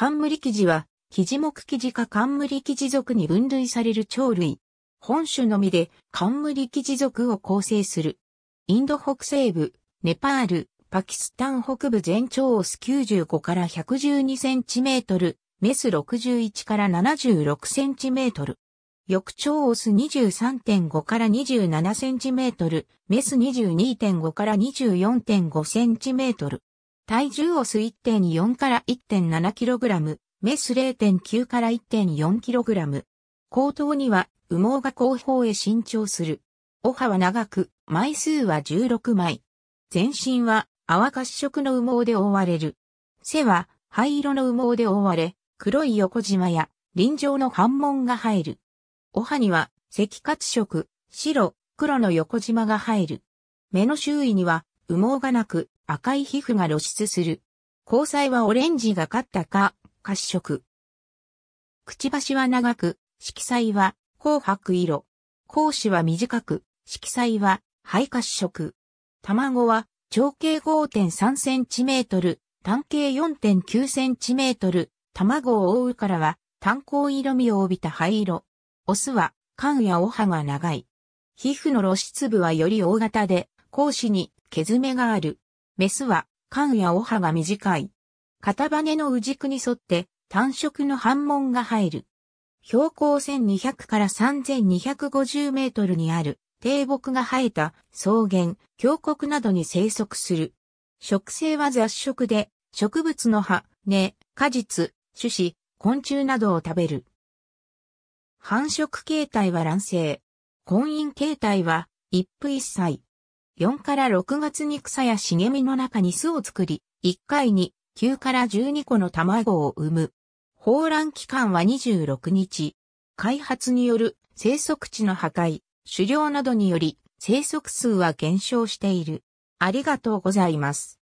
冠生地は、生地目生地か冠生地属に分類される鳥類。本種のみで冠生地属を構成する。インド北西部、ネパール、パキスタン北部全長オス95から112センチメートル、メス61から76センチメートル。翌長オス23.5から27センチメートル、メス22.5から24.5センチメートル。体重オス1.4から 1.7kg、メス0.9から 1.4kg。後頭には羽毛が後方へ伸長する。尾ハは長く、枚数は16枚。全身は泡褐色の羽毛で覆われる。背は灰色の羽毛で覆われ、黒い横縞や臨場の反紋が入る。尾ハには赤褐色、白、黒の横縞が入る。目の周囲には羽毛がなく、赤い皮膚が露出する。交際はオレンジがかったか、褐色。くちばしは長く、色彩は紅白色。光子は短く、色彩は肺褐色。卵は長径 5.3cm、単径 4.9cm、卵を覆うからは単光色味を帯びた灰色。オスは缶やお歯が長い。皮膚の露出部はより大型で、光子に毛爪がある。メスは、缶やお歯が短い。片羽の羽軸に沿って、単色の反紋が入る。標高1200から3250メートルにある低木が生えた草原、峡谷などに生息する。植生は雑食で、植物の葉、根、果実、種子、昆虫などを食べる。繁殖形態は卵生。婚姻形態は一夫一妻。4から6月に草や茂みの中に巣を作り、1回に9から12個の卵を産む。放卵期間は26日。開発による生息地の破壊、狩猟などにより生息数は減少している。ありがとうございます。